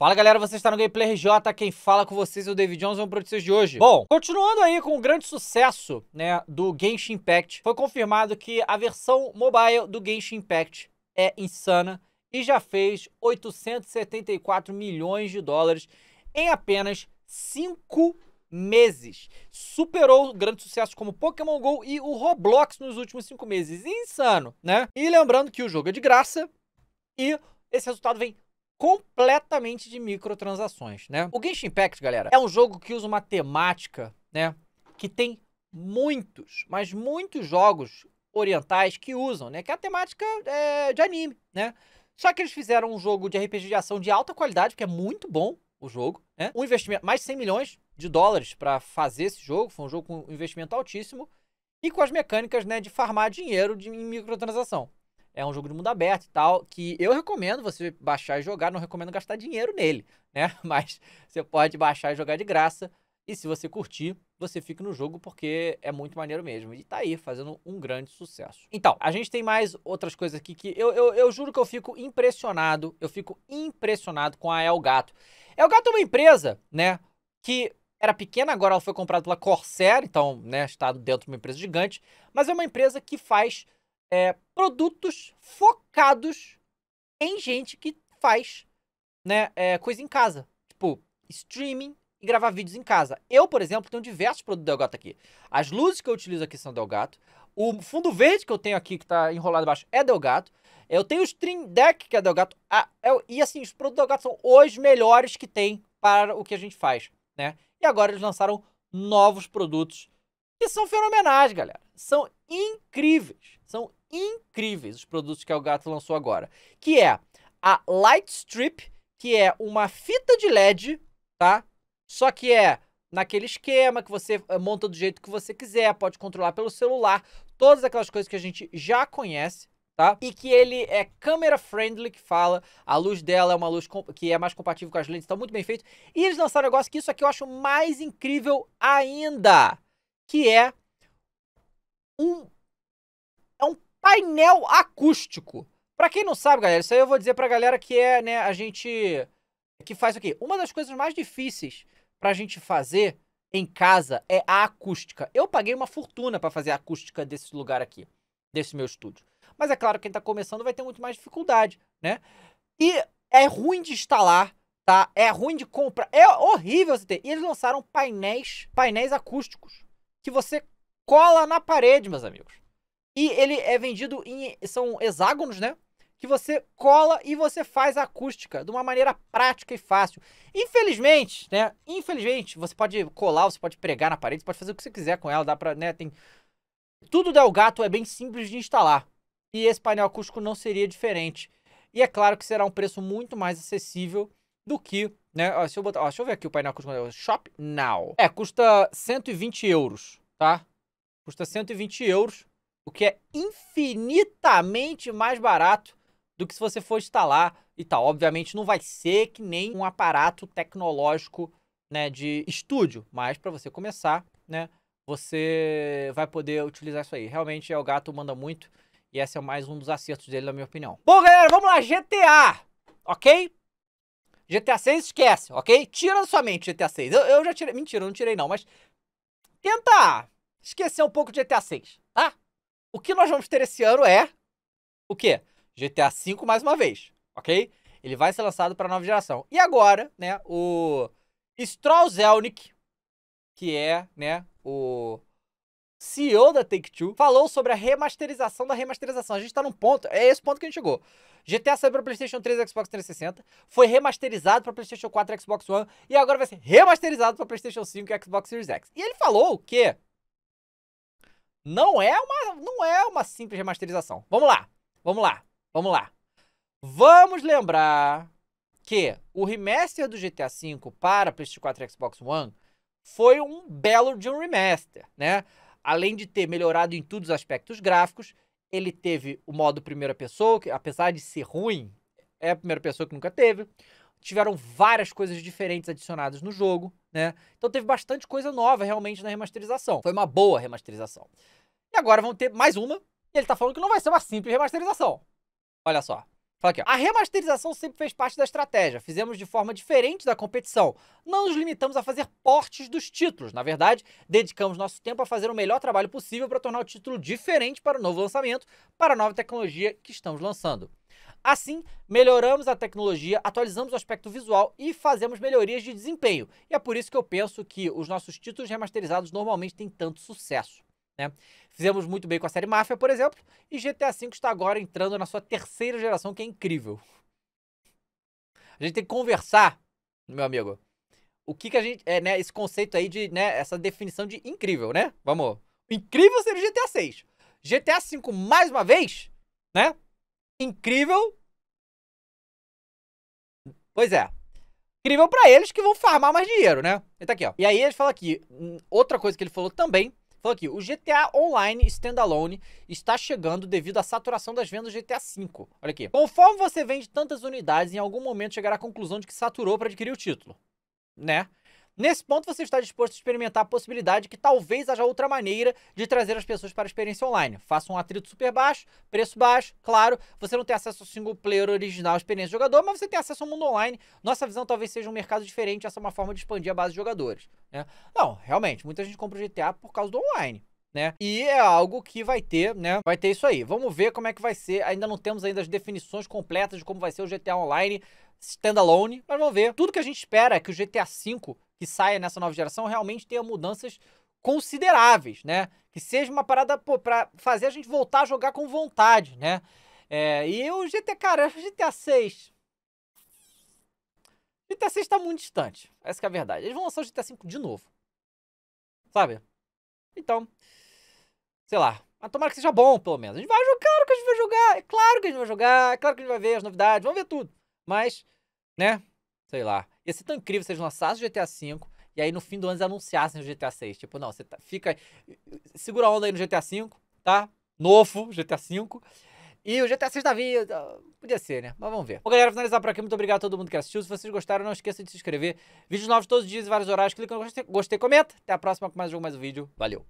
Fala galera, você está no Gameplay RJ, quem fala com vocês é o David vamos para notícias de hoje. Bom, continuando aí com o grande sucesso né, do Genshin Impact, foi confirmado que a versão mobile do Genshin Impact é insana e já fez 874 milhões de dólares em apenas 5 meses. Superou grandes sucessos como Pokémon GO e o Roblox nos últimos 5 meses. Insano, né? E lembrando que o jogo é de graça e esse resultado vem completamente de microtransações, né? O Genshin Impact, galera, é um jogo que usa uma temática, né, que tem muitos, mas muitos jogos orientais que usam, né, que é a temática é, de anime, né? Só que eles fizeram um jogo de RPG de ação de alta qualidade, que é muito bom o jogo, né? Um investimento mais de 100 milhões de dólares para fazer esse jogo, foi um jogo com um investimento altíssimo e com as mecânicas, né, de farmar dinheiro de em microtransação. É um jogo de mundo aberto e tal, que eu recomendo você baixar e jogar, não recomendo gastar dinheiro nele, né? Mas você pode baixar e jogar de graça. E se você curtir, você fica no jogo porque é muito maneiro mesmo. E tá aí, fazendo um grande sucesso. Então, a gente tem mais outras coisas aqui que eu, eu, eu juro que eu fico impressionado. Eu fico impressionado com a Elgato. Elgato é uma empresa, né? Que era pequena, agora ela foi comprada pela Corsair, então, né? Está dentro de uma empresa gigante. Mas é uma empresa que faz é, produtos focados em gente que faz né, é, coisa em casa. Tipo, streaming e gravar vídeos em casa. Eu, por exemplo, tenho diversos produtos Delgato aqui. As luzes que eu utilizo aqui são Delgato. O fundo verde que eu tenho aqui, que tá enrolado embaixo, é Delgato. Eu tenho o Stream Deck, que é Delgato. Ah, eu, é e assim, os produtos Delgato são os melhores que tem para o que a gente faz, né? E agora eles lançaram novos produtos que são fenomenais, galera. São incríveis. São incríveis os produtos que a é Elgato lançou agora, que é a Light Strip, que é uma fita de LED, tá? Só que é naquele esquema que você eh, monta do jeito que você quiser, pode controlar pelo celular, todas aquelas coisas que a gente já conhece, Tá? E que ele é câmera friendly, que fala, a luz dela é uma luz que é mais compatível com as lentes, tá muito bem feito. E eles lançaram um negócio que isso aqui é eu acho mais incrível ainda, que é um painel acústico. Para quem não sabe, galera, isso aí eu vou dizer pra galera que é, né, a gente que faz o quê? Uma das coisas mais difíceis pra gente fazer em casa é a acústica. Eu paguei uma fortuna para fazer a acústica desse lugar aqui, desse meu estúdio. Mas é claro, quem tá começando vai ter muito mais dificuldade, né? E é ruim de instalar, tá? É ruim de comprar, é horrível você ter. E eles lançaram painéis, painéis acústicos que você cola na parede, meus amigos. E ele é vendido em. São hexágonos, né? Que você cola e você faz a acústica de uma maneira prática e fácil. Infelizmente, né? Infelizmente, você pode colar, você pode pregar na parede, você pode fazer o que você quiser com ela, dá pra. né? Tem. Tudo da Elgato é bem simples de instalar. E esse painel acústico não seria diferente. E é claro que será um preço muito mais acessível do que, né? Ó, deixa, eu botar, ó, deixa eu ver aqui o painel acústico. É Shop Now. É, custa 120 euros, tá? Custa 120 euros o que é infinitamente mais barato do que se você for instalar e tal. Obviamente não vai ser que nem um aparato tecnológico né, de estúdio, mas para você começar, né, você vai poder utilizar isso aí. Realmente é o gato manda muito e esse é mais um dos acertos dele, na minha opinião. Bom, galera, vamos lá, GTA, ok? GTA 6 esquece, ok? Tira da sua mente GTA 6. Eu, eu já tirei, mentira, eu não tirei não, mas tenta esquecer um pouco de GTA 6, tá? O que nós vamos ter esse ano é o quê? GTA V mais uma vez, ok? Ele vai ser lançado para a nova geração. E agora, né, o Strauzelnick, que é, né, o CEO da Take-Two, falou sobre a remasterização da remasterização. A gente tá num ponto, é esse ponto que a gente chegou. GTA saiu para PlayStation 3 e Xbox 360, foi remasterizado para PlayStation 4 e Xbox One e agora vai ser remasterizado para PlayStation 5 e Xbox Series X. E ele falou que não é uma, não é uma simples remasterização. Vamos lá, vamos lá, vamos lá. Vamos lembrar que o remaster do GTA V para PlayStation 4 e Xbox One foi um belo de um remaster, né? Além de ter melhorado em todos os aspectos gráficos, ele teve o modo primeira pessoa, que apesar de ser ruim, é a primeira pessoa que nunca teve tiveram várias coisas diferentes adicionadas no jogo, né? Então teve bastante coisa nova realmente na remasterização. Foi uma boa remasterização. E agora vão ter mais uma, e ele tá falando que não vai ser uma simples remasterização. Olha só. Fala aqui, ó. A remasterização sempre fez parte da estratégia. Fizemos de forma diferente da competição. Não nos limitamos a fazer portes dos títulos. Na verdade, dedicamos nosso tempo a fazer o melhor trabalho possível para tornar o título diferente para o novo lançamento, para a nova tecnologia que estamos lançando. Assim, melhoramos a tecnologia, atualizamos o aspecto visual e fazemos melhorias de desempenho. E é por isso que eu penso que os nossos títulos remasterizados normalmente têm tanto sucesso. Né? Fizemos muito bem com a série Mafia, por exemplo, e GTA V está agora entrando na sua terceira geração, que é incrível. A gente tem que conversar, meu amigo. O que que a gente. É, né, esse conceito aí de. Né, essa definição de incrível, né? Vamos. Incrível seria o GTA 6. GTA V, mais uma vez, né? incrível. Pois é. Incrível para eles que vão farmar mais dinheiro, né? Ele tá aqui, ó. E aí ele fala aqui, hum, outra coisa que ele falou também, falou aqui, o GTA Online Standalone está chegando devido à saturação das vendas do GTA V. Olha aqui. Conforme você vende tantas unidades, em algum momento chegará à conclusão de que saturou para adquirir o título, né? Nesse ponto, você está disposto a experimentar a possibilidade que talvez haja outra maneira de trazer as pessoas para a experiência online. Faça um atrito super baixo, preço baixo, claro, você não tem acesso ao single player original, experiência de jogador, mas você tem acesso ao mundo online. Nossa visão talvez seja um mercado diferente, essa é uma forma de expandir a base de jogadores. Né? Não, realmente, muita gente compra o GTA por causa do online. Né? E é algo que vai ter, né? Vai ter isso aí. Vamos ver como é que vai ser. Ainda não temos ainda as definições completas de como vai ser o GTA Online standalone, mas vamos ver. Tudo que a gente espera é que o GTA V que saia nessa nova geração realmente tenha mudanças consideráveis, né? Que seja uma parada para fazer a gente voltar a jogar com vontade, né? É, e o GT, cara, o GTA 6. GTA 6 tá muito distante. Essa é a verdade. Eles vão lançar o GTA 5 de novo. Sabe? Então, sei lá. Mas tomara que seja bom, pelo menos. A gente vai jogar, claro que a gente vai jogar. É claro que a gente vai jogar, é claro que a gente vai ver as novidades, vamos ver tudo. Mas, né? sei lá, ia ser tão incrível se eles lançassem o GTA V e aí no fim do ano eles anunciassem o GTA VI. Tipo, não, você tá, fica. Segura a onda aí no GTA V, tá? Novo GTA V. E o GTA 6 da vida podia ser, né? Mas vamos ver. Bom, galera, finalizar por aqui. Muito obrigado a todo mundo que assistiu. Se vocês gostaram, não esqueça de se inscrever. Vídeos novos todos os dias e vários horários. Clica no gostei, gostei, comenta. Até a próxima com mais um mais um vídeo. Valeu!